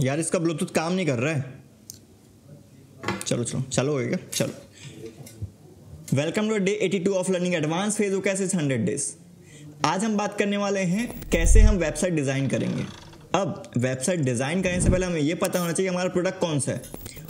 यार इसका ब्लूटूथ काम नहीं कर रहा है चलो चलो चलो हो गया चलो welcome to day 82 of learning advance Facebook कैसे हंड्रेड डेज आज हम बात करने वाले हैं कैसे हम वेबसाइट डिज़ाइन करेंगे अब वेबसाइट डिज़ाइन करने से पहले हमें यह पता होना चाहिए हमारा प्रोडक्ट कौन सा है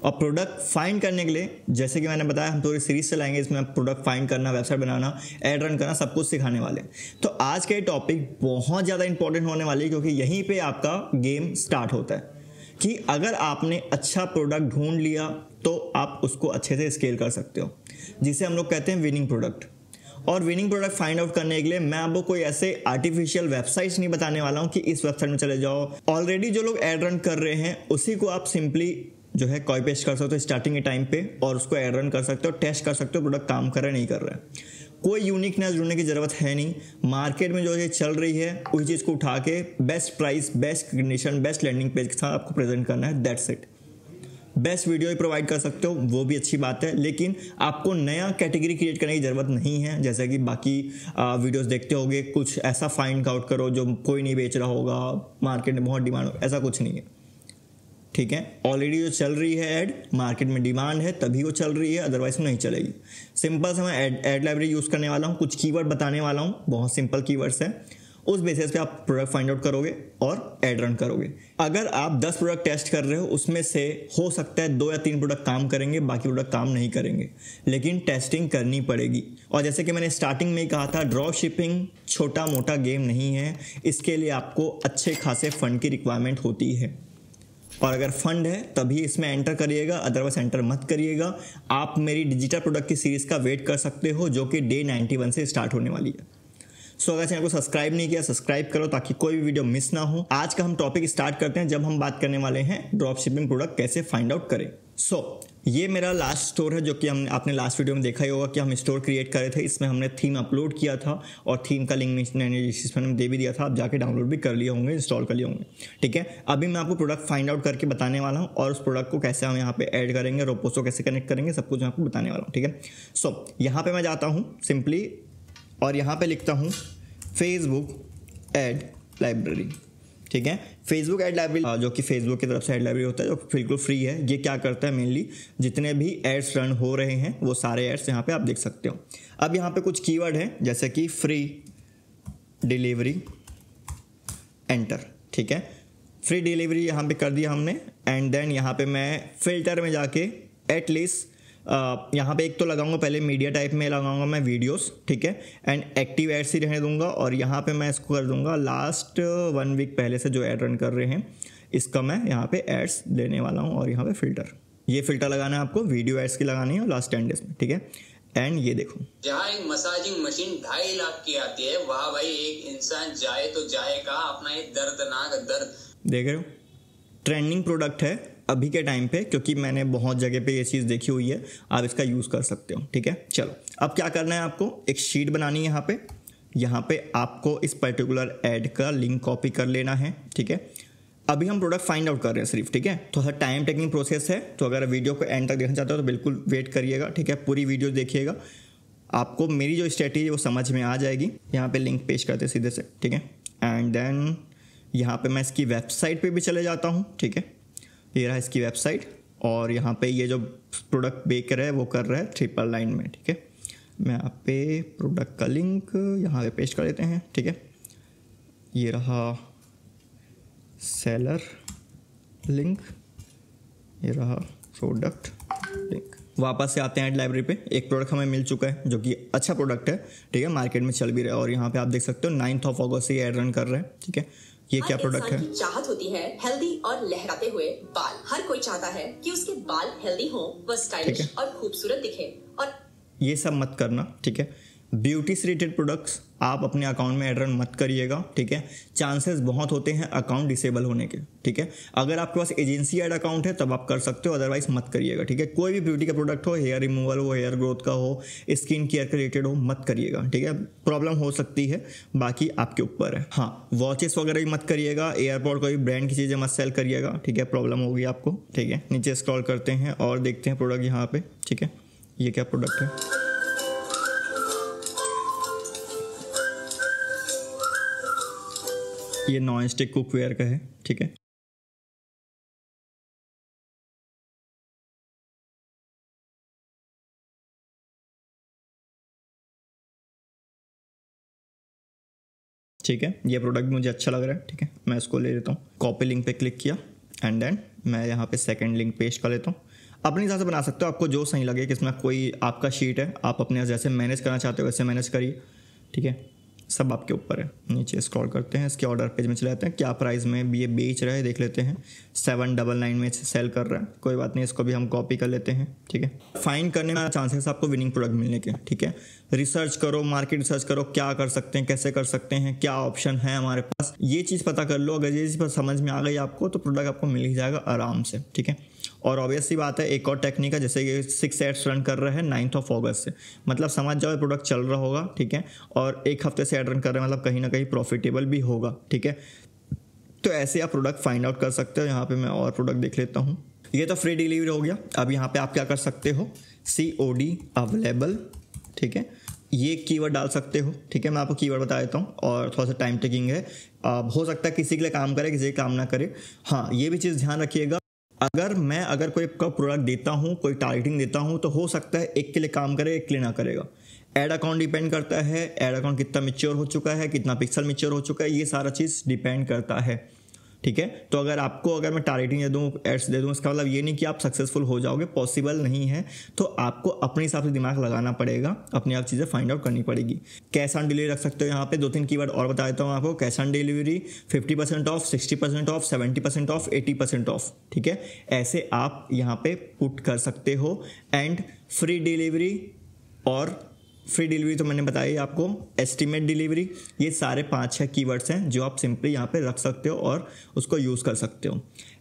और प्रोडक्ट फाइंड करने के लिए जैसे कि मैंने बताया हम थोड़ी सीरीज चलाएंगे इसमें प्रोडक्ट फाइंड करना वेबसाइट बनाना एड रन करना सब कुछ सिखाने वाले तो आज का ये टॉपिक बहुत ज़्यादा इंपॉर्टेंट होने वाली है क्योंकि यहीं पे आपका गेम स्टार्ट होता है कि अगर आपने अच्छा प्रोडक्ट ढूंढ लिया तो आप उसको अच्छे से स्केल कर सकते हो जिसे हम लोग कहते हैं विनिंग प्रोडक्ट और विनिंग प्रोडक्ट फाइंड आउट करने के लिए मैं आपको कोई ऐसे आर्टिफिशियल वेबसाइट्स नहीं बताने वाला हूँ कि इस वेबसाइट में चले जाओ ऑलरेडी जो लोग एड रन कर रहे हैं उसी को आप सिंपली जो है कॉपी पेस्ट कर सकते हो स्टार्टिंग के टाइम पे और उसको एड रन कर सकते हो टेस्ट कर सकते हो प्रोडक्ट काम कर रहा है नहीं कर रहा है कोई यूनिकनेस ढूंढने की ज़रूरत है नहीं मार्केट में जो चीज़ चल रही है उस चीज़ को उठा के best price best condition best landing page के साथ आपको प्रेजेंट करना है दैट्स इट बेस्ट वीडियो भी प्रोवाइड कर सकते हो वो भी अच्छी बात है लेकिन आपको नया कैटेगरी क्रिएट करने की ज़रूरत नहीं है जैसे कि बाकी वीडियोस देखते होगे कुछ ऐसा फाइंड आउट करो जो कोई नहीं बेच रहा होगा मार्केट में बहुत डिमांड हो ऐसा कुछ नहीं है ठीक है ऑलरेडी जो चल रही है एड मार्केट में डिमांड है तभी वो चल रही है अदरवाइज नहीं चलेगी सिंपल से मैं एड लाइब्रेरी यूज़ करने वाला हूँ कुछ कीवर्ड बताने वाला हूँ बहुत सिंपल कीवर्ड्स है उस बेसिस पे आप प्रोडक्ट फाइंड आउट करोगे और एड रन करोगे अगर आप 10 प्रोडक्ट टेस्ट कर रहे हो उसमें से हो सकता है दो या तीन प्रोडक्ट काम करेंगे बाकी प्रोडक्ट काम नहीं करेंगे लेकिन टेस्टिंग करनी पड़ेगी और जैसे कि मैंने स्टार्टिंग में ही कहा था ड्रॉप शिपिंग छोटा मोटा गेम नहीं है इसके लिए आपको अच्छे खासे फंड की रिक्वायरमेंट होती है और अगर फंड है तभी इसमें एंटर करिएगा अदरवाइज एंटर मत करिएगा आप मेरी डिजिटल प्रोडक्ट की सीरीज़ का वेट कर सकते हो जो कि डे नाइन्टी से स्टार्ट होने वाली है सो अगर चैनल को सब्सक्राइब नहीं किया सब्सक्राइब करो ताकि कोई भी वीडियो मिस ना हो आज का हम टॉपिक स्टार्ट करते हैं जब हम बात करने वाले हैं ड्रॉप शिपिंग प्रोडक्ट कैसे फाइंड आउट करें सो so, ये मेरा लास्ट स्टोर है जो कि हम आपने लास्ट वीडियो में देखा ही होगा कि हम स्टोर क्रिएट करे थे इसमें हमने थीम अपलोड किया था और थीम का लिंक मैंने डिस्क्रिप्शन में दे भी दिया था आप जाके डाउनलोड भी कर लिए होंगे इंस्टॉल कर लिए होंगे ठीक है अभी मैं आपको प्रोडक्ट फाइंड आउट करके बताने वाला हूँ और उस प्रोडक्ट को कैसे हम यहाँ पे ऐड करेंगे रोपोसो कैसे कनेक्ट करेंगे सब कुछ मैं आपको बताने वाला हूँ ठीक है सो यहाँ पर मैं जाता हूँ सिंपली और यहाँ पर लिखता हूँ फेसबुक एड लाइब्रेरी ठीक है फेसबुक एड लाइब्रेरी जो कि फेसबुक की तरफ से एड लाइब्रेरी होता है जो बिल्कुल फ्री है ये क्या करता है मेनली जितने भी एड्स रन हो रहे हैं वो सारे एड्स यहाँ पे आप देख सकते हो अब यहाँ पे कुछ कीवर्ड है जैसे कि फ्री डिलीवरी एंटर ठीक है फ्री डिलीवरी यहाँ पे कर दिया हमने एंड देन यहाँ पे मैं फिल्टर में जाके एटलीस्ट यहाँ पे एक तो लगाऊंगा पहले मीडिया टाइप में लगाऊंगा मैं वीडियोस ठीक है एंड एक्टिव एड्स ही रहने दूंगा और यहाँ पे मैं इसको कर दूंगा लास्ट वन वीक पहले से जो एड रन कर रहे हैं इसका मैं यहाँ पे एड्स देने वाला हूँ और यहाँ पे फिल्टर ये फिल्टर लगाना है आपको वीडियो एड्स की लगानी है लास्ट टेन डेज में ठीक है एंड ये देखो जहाँ एक मसाजिंग मशीन ढाई लाख की आती है वहाँ भाई एक इंसान जाए तो जाएगा अपना एक दर्दनाक दर्द देख रहे हो ट्रेंडिंग प्रोडक्ट है अभी के टाइम पे क्योंकि मैंने बहुत जगह पे ये चीज़ देखी हुई है आप इसका यूज़ कर सकते हो ठीक है चलो अब क्या करना है आपको एक शीट बनानी है यहाँ पे यहाँ पे आपको इस पर्टिकुलर एड का लिंक कॉपी कर लेना है ठीक है अभी हम प्रोडक्ट फाइंड आउट कर रहे हैं सिर्फ ठीक है तो सर टाइम टेकिंग प्रोसेस है तो अगर वीडियो को एंड तक देखना चाहते हो तो बिल्कुल वेट करिएगा ठीक है पूरी वीडियो देखिएगा आपको मेरी जो स्ट्रेटी है वो समझ में आ जाएगी यहाँ पे लिंक पेश करते सीधे से ठीक है एंड देन यहाँ पे मैं इसकी वेबसाइट पे भी चले जाता हूँ ठीक है ये रहा इसकी वेबसाइट और यहाँ पे ये जो प्रोडक्ट बेकर है वो कर रहा है ट्रिपल लाइन में ठीक है मैं यहाँ पे प्रोडक्ट का लिंक यहाँ पे पेस्ट कर देते हैं ठीक है ये रहा सेलर लिंक ये रहा प्रोडक्ट लिंक वापस से आते हैं एड लाइब्रेरी पे एक प्रोडक्ट हमें मिल चुका है जो कि अच्छा प्रोडक्ट है ठीक है मार्केट में चल भी रहा है और यहाँ पे आप देख सकते हो नाइन्थ ऑफ अगस्त से ये एड रन कर रहे हैं ठीक है ये क्या प्रोडक्ट है चाहत होती है हेल्दी और लहराते हुए बाल हर कोई चाहता है कि उसके बाल हेल्दी हो वह स्टाइलिश और खूबसूरत दिखे और ये सब मत करना ठीक है ब्यूटी से रिलेटेड प्रोडक्ट्स आप अपने अकाउंट में एड रन मत करिएगा ठीक है चांसेस बहुत होते हैं अकाउंट डिसेबल होने के ठीक है अगर आपके पास एजेंसी एड अकाउंट है तब आप कर सकते हो अदरवाइज मत करिएगा ठीक है कोई भी ब्यूटी का प्रोडक्ट हो हेयर रिमूवल हो हेयर ग्रोथ का हो स्किन केयर के रिलेटेड हो मत करिएगा ठीक है प्रॉब्लम हो सकती है बाकी आपके ऊपर है हाँ वॉचेस वगैरह भी मत करिएगा एयरपोर्ट कोई ब्रांड की चीज़ें मत सेल करिएगा ठीक है प्रॉब्लम होगी आपको ठीक है नीचे स्क्रॉल करते हैं और देखते हैं प्रोडक्ट यहाँ पे ठीक है ये क्या प्रोडक्ट है ये नॉन स्टिक कुकवेयर का है ठीक है ठीक है ये प्रोडक्ट मुझे अच्छा लग रहा है ठीक है मैं इसको ले लेता हूँ कॉपी लिंक पे क्लिक किया एंड देन मैं यहाँ पे सेकंड लिंक पेश कर लेता हूँ अपने हिसाब से बना सकते हो आपको जो सही लगे कि इसमें कोई आपका शीट है आप अपने जैसे मैनेज करना चाहते हो वैसे मैनेज करिए ठीक है सब आपके ऊपर है नीचे स्क्रॉल करते हैं इसके ऑर्डर पेज में चले जाते हैं क्या प्राइस में ये बेच रहा है देख लेते हैं सेवन डबल नाइन में सेल कर रहा है कोई बात नहीं इसको भी हम कॉपी कर लेते हैं ठीक है फाइन करने में चांसेस आपको विनिंग प्रोडक्ट मिलने के ठीक है रिसर्च करो मार्केट रिसर्च करो क्या कर सकते हैं कैसे कर सकते हैं क्या ऑप्शन है हमारे पास ये चीज़ पता कर लो अगर ये चीज़ समझ में आ गई आपको तो प्रोडक्ट आपको मिल ही जाएगा आराम से ठीक है और ऑब्वियसली बात है एक और टेक्निक है जैसे ये सिक्स एड्स रन कर रहे हैं नाइन्थ ऑफ ऑगस्ट से मतलब समझ जाओ प्रोडक्ट चल रहा होगा ठीक है और एक हफ्ते से एड रन कर रहे हैं मतलब कहीं ना कहीं प्रॉफिटेबल भी होगा ठीक है तो ऐसे आप प्रोडक्ट फाइंड आउट कर सकते हो यहाँ पे मैं और प्रोडक्ट देख लेता हूँ ये तो फ्री डिलीवरी हो गया अब यहाँ पे आप क्या कर सकते हो सी ओ डी अवेलेबल ठीक है ये कीवर्ड डाल सकते हो ठीक है मैं आपको कीवर्ड बता देता हूँ और थोड़ा सा टाइम टेकिंग है आप हो सकता है किसी के लिए काम करे किसी के काम ना करे हाँ ये भी चीज़ ध्यान रखिएगा अगर मैं अगर कोई का प्रोडक्ट देता हूँ कोई टारगेटिंग देता हूँ तो हो सकता है एक के लिए काम करे एक के लिए ना करेगा एड अकाउंट डिपेंड करता है एड अकाउंट कितना मिच्योर हो चुका है कितना पिक्सल मिच्योर हो चुका है ये सारा चीज़ डिपेंड करता है ठीक है तो अगर आपको अगर मैं टारगेटिंग दे दूँ एड्स दे दूँ इसका मतलब ये नहीं कि आप सक्सेसफुल हो जाओगे पॉसिबल नहीं है तो आपको अपने हिसाब से दिमाग लगाना पड़ेगा अपने आप चीज़ें फाइंड आउट करनी पड़ेगी कैश ऑन डिलीवरी रख सकते हो यहाँ पे दो तीन की और बता देता हूँ आपको cash on delivery fifty percent off sixty percent off seventy percent off eighty percent off ठीक है ऐसे आप यहाँ पे पुट कर सकते हो एंड फ्री डिलीवरी और फ्री डिलीवरी तो मैंने बताई आपको एस्टिमेट डिलीवरी ये सारे पाँच छः कीवर्ड्स हैं जो आप सिंपली यहाँ पे रख सकते हो और उसको यूज़ कर सकते हो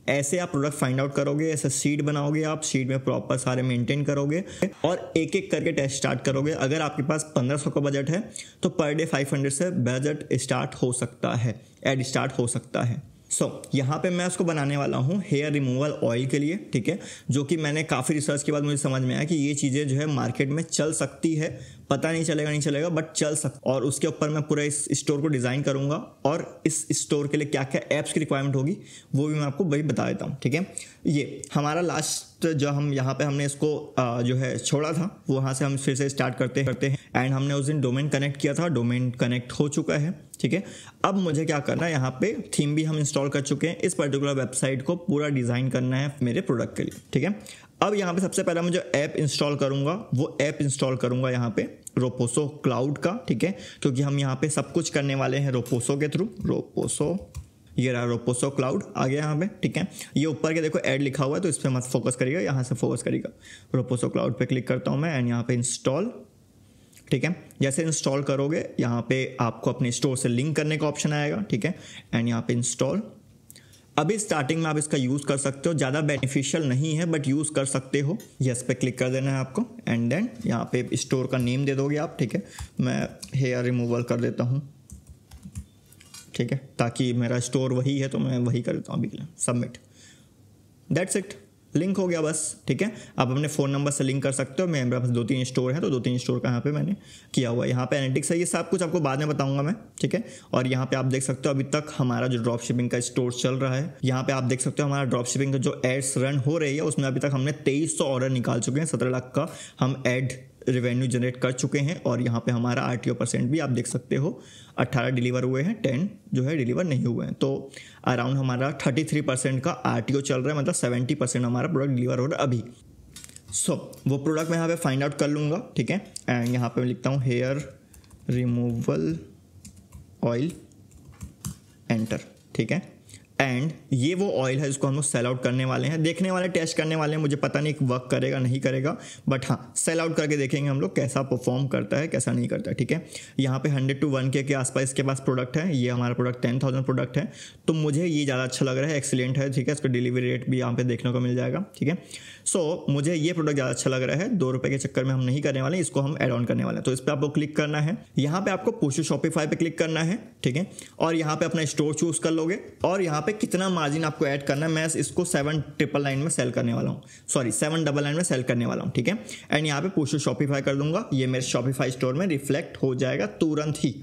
ऐसे आप प्रोडक्ट फाइंड आउट करोगे ऐसा सीट बनाओगे आप सीट में प्रॉपर सारे मेंटेन करोगे और एक एक करके टेस्ट स्टार्ट करोगे अगर आपके पास पंद्रह सौ का बजट है तो पर डे फाइव हंड्रेड से बजट स्टार्ट हो सकता है एड स्टार्ट हो सकता है सो so, यहाँ पे मैं उसको बनाने वाला हूँ हेयर रिमूवल ऑयल के लिए ठीक है जो कि मैंने काफ़ी रिसर्च के बाद मुझे समझ में आया कि ये चीज़ें जो है मार्केट में चल सकती है पता नहीं चलेगा नहीं चलेगा बट चल सक और उसके ऊपर मैं पूरा इस स्टोर को डिज़ाइन करूँगा और इस स्टोर के लिए क्या क्या ऐप्स की रिक्वायरमेंट होगी वो भी मैं आपको वही बता देता हूँ ठीक है ये हमारा लास्ट जो हम यहाँ पे हमने इसको जो है छोड़ा था वहाँ से हम फिर से स्टार्ट करते करते हैं एंड हमने उस दिन डोमेन कनेक्ट किया था डोमेन कनेक्ट हो चुका है ठीक है अब मुझे क्या करना है यहाँ पे थीम भी हम इंस्टॉल कर चुके हैं इस पर्टिकुलर वेबसाइट को पूरा डिज़ाइन करना है मेरे प्रोडक्ट के लिए ठीक है अब यहाँ पे सबसे पहला मैं जो ऐप इंस्टॉल करूँगा वो ऐप इंस्टॉल करूँगा यहाँ पे रोपोसो क्लाउड का ठीक है क्योंकि हम यहाँ पे सब कुछ करने वाले हैं रोपोसो के थ्रू रोपोसो ये रहा रोपोसो क्लाउड आ गया यहाँ पे ठीक है ये ऊपर के देखो ऐड लिखा हुआ है तो इस पर मत फोकस करिएगा यहाँ से फोकस करिएगा रोपोसो क्लाउड पे क्लिक करता हूँ मैं एंड यहाँ पे इंस्टॉल ठीक है जैसे इंस्टॉल करोगे यहाँ पे आपको अपने स्टोर से लिंक करने का ऑप्शन आएगा ठीक है एंड यहाँ पे इंस्टॉल अभी स्टार्टिंग में आप इसका यूज़ कर सकते हो ज़्यादा बेनिफिशियल नहीं है बट यूज़ कर सकते हो यस पे क्लिक कर देना है आपको एंड देन यहाँ पे स्टोर का नेम दे दोगे आप ठीक है मैं हेयर रिमूवल कर देता हूँ ठीक है ताकि मेरा स्टोर वही है तो मैं वही कर देता हूँ अभी के लिए सबमिट दैट्स इट लिंक हो गया बस ठीक है आप अपने फ़ोन नंबर से लिंक कर सकते हो मेरे पास दो तीन स्टोर है तो दो तीन स्टोर का यहाँ पे मैंने किया हुआ है यहाँ पे एनेटिक्स है ये सब कुछ आपको बाद में बताऊंगा मैं ठीक है और यहाँ पे आप देख सकते हो अभी तक हमारा जो ड्रॉप शिपिंग का स्टोर चल रहा है यहाँ पे आप देख सकते हो हमारा ड्रॉप शिपिंग का जो एड्स रन हो रही है उसमें अभी तक हमने तेईस ऑर्डर निकाल चुके हैं सत्रह लाख का हम एड रेवेन्यू जनरेट कर चुके हैं और यहाँ पे हमारा आर टी ओ परसेंट भी आप देख सकते हो 18 डिलीवर हुए हैं टेन जो है डिलीवर नहीं हुए हैं तो अराउंड हमारा 33 परसेंट का आर टी ओ चल रहा है मतलब 70 परसेंट हमारा प्रोडक्ट डिलीवर हो रहा है अभी सो so, वो प्रोडक्ट मैं यहाँ पे फाइंड आउट कर लूँगा ठीक है एंड यहाँ पे मैं लिखता हूँ हेयर रिमूवल ऑयल एंटर ठीक है एंड ये वो ऑयल है जिसको हम लोग सेल आउट करने वाले हैं देखने वाले टेस्ट करने वाले हैं मुझे पता नहीं वर्क करेगा नहीं करेगा बट हाँ सेल आउट करके देखेंगे हम लोग कैसा परफॉर्म करता है कैसा नहीं करता है ठीक है यहाँ पे हंड्रेड टू वन के के आसपास इसके पास प्रोडक्ट है ये हमारा प्रोडक्ट टेन थाउजेंड प्रोडक्ट है तो मुझे ये ज़्यादा अच्छा लग रहा है एक्सीलेंट है ठीक है इसका डिलीवरी रेट भी यहाँ पे देखने को मिल जाएगा ठीक है सो मुझे ये प्रोडक्ट ज़्यादा अच्छा लग रहा है दो रुपये के चक्कर में हम नहीं करने वाले इसको हम एड ऑन करने वाले हैं तो इस पर आपको क्लिक करना है यहाँ पे आपको पोशो शॉपिफाई पे क्लिक करना है ठीक है और यहाँ पे अपना स्टोर चूज कर लोगे और यहाँ पे कितना मार्जिन आपको ऐड करना है मैं इसको सेवन ट्रिपल लाइन में सेल करने वाला हूँ सॉरी सेवन डबल लाइन में सेल करने वाला हूँ ठीक है एंड यहाँ पे पोस्टर शॉपिफाई कर दूंगा ये मेरे शॉपिफाई स्टोर में रिफ्लेक्ट हो जाएगा तुरंत ही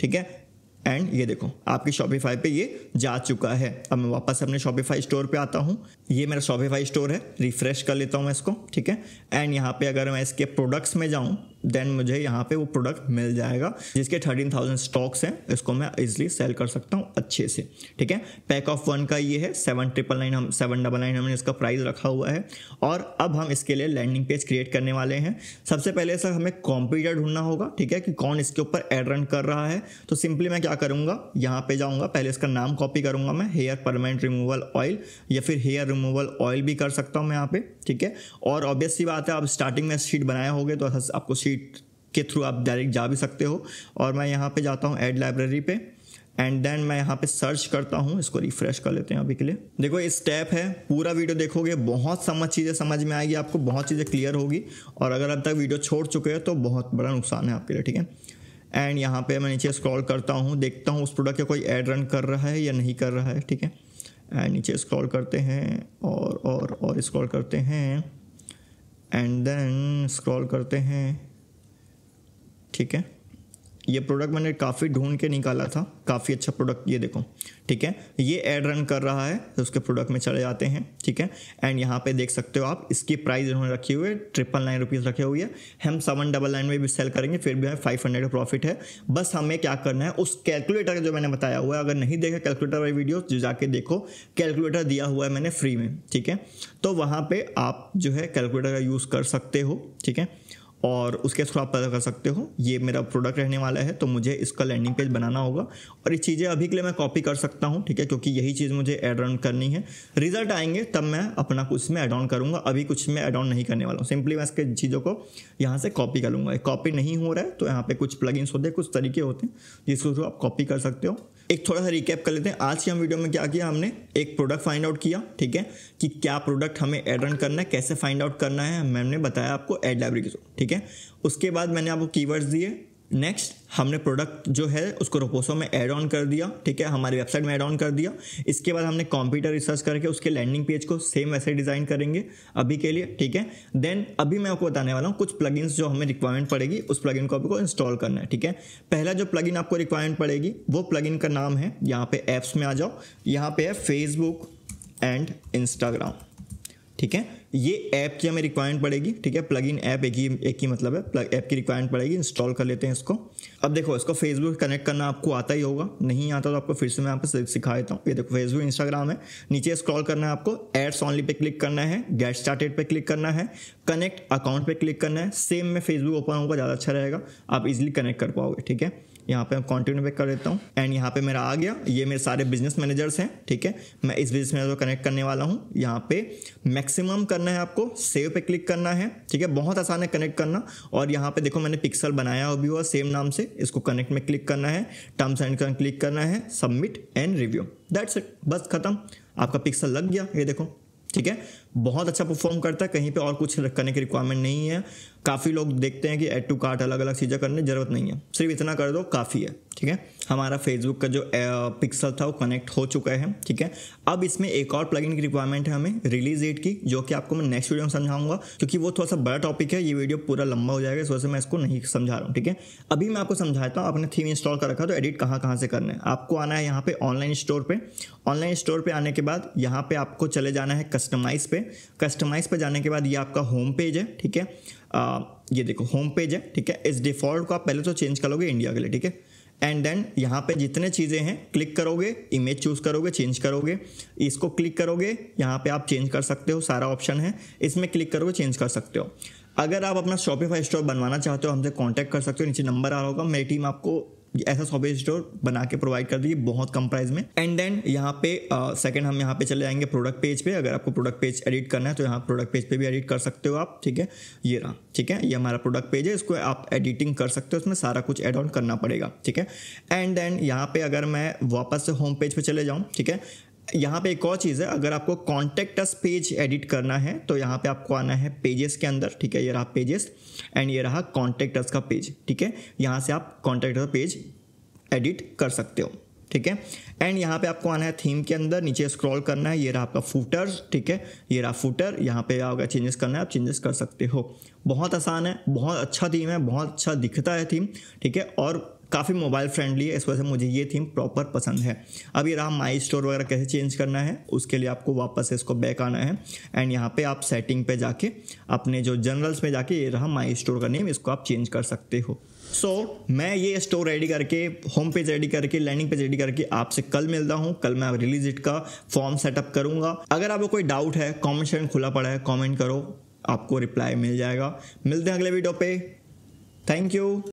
ठीक है एंड ये देखो आपकी शॉपिफाई पे ये जा चुका है अब मैं वापस अपने शॉपिफाई स्टोर पे आता हूँ ये मेरा शॉपिफाई स्टोर है रिफ्रेश कर लेता हूँ मैं इसको ठीक है एंड यहाँ पे अगर मैं इसके प्रोडक्ट्स में जाऊँ देन मुझे यहाँ पे वो प्रोडक्ट मिल जाएगा जिसके थर्टीन थाउजेंड स्टॉक्स हैं इसको मैं इजिली सेल कर सकता हूँ अच्छे से ठीक है पैक ऑफ वन का ये है सेवन ट्रिपल नाइन हम सेवन डबल नाइन हमने इसका प्राइस रखा हुआ है और अब हम इसके लिए लैंडिंग पेज क्रिएट करने वाले हैं सबसे पहले सर हमें कॉम्प्यूटर ढूंढना होगा ठीक है कि कौन इसके ऊपर एड रन कर रहा है तो सिंपली मैं क्या करूँगा यहाँ पे जाऊँगा पहले इसका नाम कॉपी करूँगा मैं हेयर परमानेंट रिमूवल ऑयल या फिर हेयर रिमूवल ऑयल भी कर सकता हूँ मैं यहाँ पे ठीक है और ऑब्वियसली बात है आप स्टार्टिंग में शीट बनाए होगे तो आपको सीट के थ्रू आप डायरेक्ट जा भी सकते हो और मैं यहाँ पे जाता हूँ एड लाइब्रेरी पे एंड देन मैं यहाँ पे सर्च करता हूँ इसको रिफ्रेश कर लेते हैं अभी के लिए देखो ये स्टेप है पूरा वीडियो देखोगे बहुत समझ चीज़ें समझ में आएगी आपको बहुत चीज़ें क्लियर होगी और अगर अब तक वीडियो छोड़ चुके हो तो बहुत बड़ा नुकसान है आपके लिए ठीक है एंड यहाँ पे मैं नीचे स्क्रॉल करता हूँ देखता हूँ उस प्रोडक्ट का कोई ऐड रन कर रहा है या नहीं कर रहा है ठीक है एंड नीचे स्क्रॉल करते हैं और और और स्क्रॉल करते हैं एंड देन स्क्रॉल करते हैं ठीक है ये प्रोडक्ट मैंने काफ़ी ढूंढ के निकाला था काफ़ी अच्छा प्रोडक्ट ये देखो ठीक है ये एड रन कर रहा है तो उसके प्रोडक्ट में चले जाते हैं ठीक है एंड यहाँ पे देख सकते हो आप इसकी प्राइस इन्होंने रखी हुई है ट्रिपल नाइन रुपीज़ रखी हुई है हम सेवन डबल नाइन में भी सेल करेंगे फिर भी हमें फाइव हंड्रेड प्रॉफिट है बस हमें क्या करना है उस कैलकुलेटर जो मैंने बताया हुआ है अगर नहीं देखा कैलकुलेटर वाली वीडियो जो जाके देखो कैलकुलेटर दिया हुआ है मैंने फ्री में ठीक है तो वहाँ पर आप जो है कैलकुलेटर का यूज़ कर सकते हो ठीक है और उसके थ्रू आप पता कर सकते हो ये मेरा प्रोडक्ट रहने वाला है तो मुझे इसका लैंडिंग पेज बनाना होगा और ये चीज़ें अभी के लिए मैं कॉपी कर सकता हूँ ठीक है क्योंकि यही चीज़ मुझे एड ऑन करनी है रिजल्ट आएंगे तब मैं अपना कुछ में एड ऑन करूँगा अभी कुछ में एड ऑन नहीं करने वाला हूँ सिंपली मैं इसके चीज़ों को यहाँ से कॉपी कर लूँगा कॉपी नहीं हो रहा है तो यहाँ पर कुछ प्लगइन्स होते हैं कुछ तरीके होते हैं जिसके थ्रू आप कॉपी कर सकते हो एक थोड़ा सा रिकैप कर लेते हैं आज की हम वीडियो में क्या किया हमने एक प्रोडक्ट फाइंड आउट किया ठीक है कि क्या प्रोडक्ट हमें एड रन करना है कैसे फाइंड आउट करना है मैम ने बताया आपको एड लाइब्रेरी के थ्रू ठीक है उसके बाद मैंने आपको कीवर्ड्स दिए नेक्स्ट हमने प्रोडक्ट जो है उसको रोपोसो में एड ऑन कर दिया ठीक है हमारी वेबसाइट में एड ऑन कर दिया इसके बाद हमने कंप्यूटर रिसर्च करके उसके लैंडिंग पेज को सेम वैसे डिज़ाइन करेंगे अभी के लिए ठीक है देन अभी मैं आपको बताने वाला हूँ कुछ प्लगइन्स जो हमें रिक्वायरमेंट पड़ेगी उस प्लगइन को आपको इंस्टॉल करना है ठीक है पहला जो प्लगइन आपको रिक्वायरमेंट पड़ेगी वो प्लगइन का नाम है यहाँ पे ऐप्स में आ जाओ यहाँ पे है फेसबुक एंड इंस्टाग्राम ठीक है ये ऐप की हमें रिक्वायरमेंट पड़ेगी ठीक है प्लग इन ऐप एक ही एक ही मतलब है प्लग ऐप की रिक्वायरमेंट पड़ेगी इंस्टॉल कर लेते हैं इसको अब देखो इसको फेसबुक कनेक्ट करना आपको आता ही होगा नहीं आता तो आपको फिर से मैं आपको सिखा देता हूँ ये देखो फेसबुक इंस्टाग्राम है नीचे स्क्रॉल करना है आपको एड्स ऑनली पे क्लिक करना है गेट स्टार्टेड पे क्लिक करना है कनेक्ट अकाउंट पे क्लिक करना है सेम में फेसबुक ओपन होगा ज़्यादा अच्छा रहेगा आप इजिली कनेक्ट कर पाओगे ठीक है यहाँ पे कंटिन्यू पे कर देता हूँ एंड यहाँ पे मेरा आ गया ये मेरे सारे बिजनेस मैनेजर्स हैं ठीक है मैं इस बिजनेस मैनेजर को कनेक्ट करने वाला हूँ यहाँ पे मैक्सिमम करना है आपको सेव पे क्लिक करना है ठीक है बहुत आसान है कनेक्ट करना और यहाँ पे देखो मैंने पिक्सल बनाया अभी हुआ सेम नाम से इसको कनेक्ट में क्लिक करना है टर्म्स एंड कंड क्लिक करना है submit and review that's it बस खत्म आपका पिक्सल लग गया ये देखो ठीक है बहुत अच्छा परफॉर्म करता है कहीं पे और कुछ करने की रिक्वायरमेंट नहीं है काफ़ी लोग देखते हैं कि एड टू कार्ट अलग अलग चीज़ें करने ज़रूरत नहीं है सिर्फ इतना कर दो काफ़ी है ठीक है हमारा फेसबुक का जो पिक्सल था वो कनेक्ट हो चुका है ठीक है अब इसमें एक और प्लगइन की रिक्वायरमेंट है हमें रिलीज डेट की जो कि आपको मैं नेक्स्ट वीडियो में समझाऊंगा क्योंकि वो थोड़ा सा बड़ा टॉपिक है ये वीडियो पूरा लंबा हो जाएगा इस वजह से मैं इसको नहीं समझा रहा हूँ ठीक है अभी मैं आपको समझाता हूँ आपने थीम इंस्टॉल कर रखा तो एडिट कहाँ कहाँ से करना है आपको आना है यहाँ पे ऑनलाइन स्टोर पर ऑनलाइन स्टोर पर आने के बाद यहाँ पे आपको चले जाना है कस्टमाइज पे कस्टमाइज पे जाने के बाद ये आपका होम पेज है ठीक है आ, ये देखो होम पेज है ठीक है इस डिफॉल्ट को आप पहले तो चेंज कर लोगे इंडिया के लिए ठीक है एंड देन यहाँ पे जितने चीज़ें हैं क्लिक करोगे इमेज चूज करोगे चेंज करोगे इसको क्लिक करोगे यहाँ पे आप चेंज कर सकते हो सारा ऑप्शन है इसमें क्लिक करोगे चेंज कर सकते हो अगर आप अपना शॉपिफाई स्टोर बनवाना चाहते हो हमसे कांटेक्ट कर सकते हो नीचे नंबर आ रहा होगा मेरी टीम आपको ऐसा सॉफ्टवेयर स्टोर बना के प्रोवाइड कर दिए बहुत कम प्राइस में एंड देन यहाँ पे सेकंड uh, हम यहाँ पे चले जाएंगे प्रोडक्ट पेज पे अगर आपको प्रोडक्ट पेज एडिट करना है तो यहाँ प्रोडक्ट पेज पे भी एडिट कर सकते हो आप ठीक है ये रहा ठीक है ये हमारा प्रोडक्ट पेज है इसको आप एडिटिंग कर सकते हो उसमें सारा कुछ एड ऑन करना पड़ेगा ठीक है एंड देन यहाँ पे अगर मैं वापस से होम पेज पर चले जाऊँ ठीक है यहाँ पे एक और चीज़ है अगर आपको कॉन्टेक्ट अस पेज एडिट करना है तो यहाँ पे आपको आना है पेजेस के अंदर ठीक है ये रहा पेजेस एंड ये रहा कॉन्टेक्ट अस का पेज ठीक है यहाँ से आप कॉन्टेक्ट का पेज एडिट कर सकते हो ठीक है एंड यहाँ पे आपको आना है थीम के अंदर नीचे स्क्रॉल करना है ये रहा आपका फूटर्स ठीक है ये रहा फूटर यहाँ पे होगा चेंजेस करना है आप चेंजेस कर सकते हो बहुत आसान है बहुत अच्छा थीम है बहुत अच्छा दिखता है थीम ठीक है और काफ़ी मोबाइल फ्रेंडली है इस वजह से मुझे ये थीम प्रॉपर पसंद है अब ये रहा माई स्टोर वगैरह कैसे चेंज करना है उसके लिए आपको वापस इसको बैक आना है एंड यहाँ पे आप सेटिंग पे जाके अपने जो जनरल्स में जाके ये रहा माई स्टोर का नेम इसको आप चेंज कर सकते हो सो so, मैं ये स्टोर रेडी करके होम पेज रेडी करके लैंडिंग पेज रेडी करके आपसे कल मिलता हूँ कल मैं रिलीज इट का फॉर्म सेटअप करूंगा अगर आपको कोई डाउट है कॉमेंट सेक्शन खुला पड़ा है कॉमेंट करो आपको रिप्लाई मिल जाएगा मिलते हैं अगले वीडियो पे थैंक यू